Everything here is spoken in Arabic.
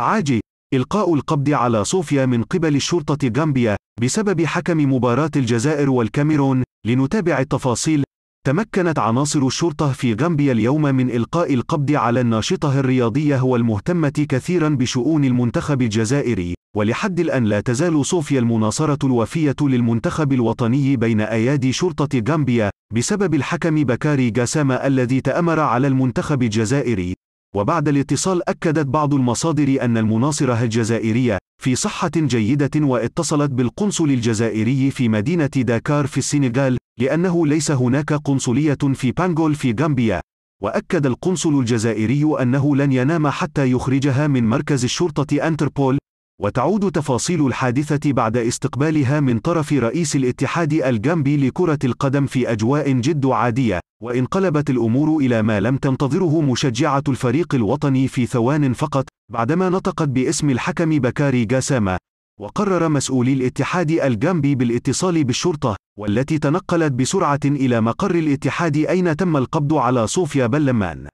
عاجي إلقاء القبض على صوفيا من قبل الشرطة غامبيا بسبب حكم مباراة الجزائر والكاميرون لنتابع التفاصيل تمكنت عناصر الشرطة في غامبيا اليوم من إلقاء القبض على الناشطة الرياضية والمهتمة كثيرا بشؤون المنتخب الجزائري ولحد الآن لا تزال صوفيا المناصرة الوفية للمنتخب الوطني بين أيادي شرطة غامبيا بسبب الحكم بكاري جاساما الذي تأمر على المنتخب الجزائري وبعد الاتصال أكدت بعض المصادر أن المناصرة الجزائرية في صحة جيدة واتصلت بالقنصل الجزائري في مدينة داكار في السنغال لأنه ليس هناك قنصلية في بانغول في غامبيا وأكد القنصل الجزائري أنه لن ينام حتى يخرجها من مركز الشرطة أنتربول وتعود تفاصيل الحادثة بعد استقبالها من طرف رئيس الاتحاد الجامبي لكرة القدم في أجواء جد عادية، وانقلبت الأمور إلى ما لم تنتظره مشجعة الفريق الوطني في ثوان فقط، بعدما نطقت باسم الحكم بكاري جاسامة، وقرر مسؤولي الاتحاد الجامبي بالاتصال بالشرطة، والتي تنقلت بسرعة إلى مقر الاتحاد أين تم القبض على صوفيا بلمان.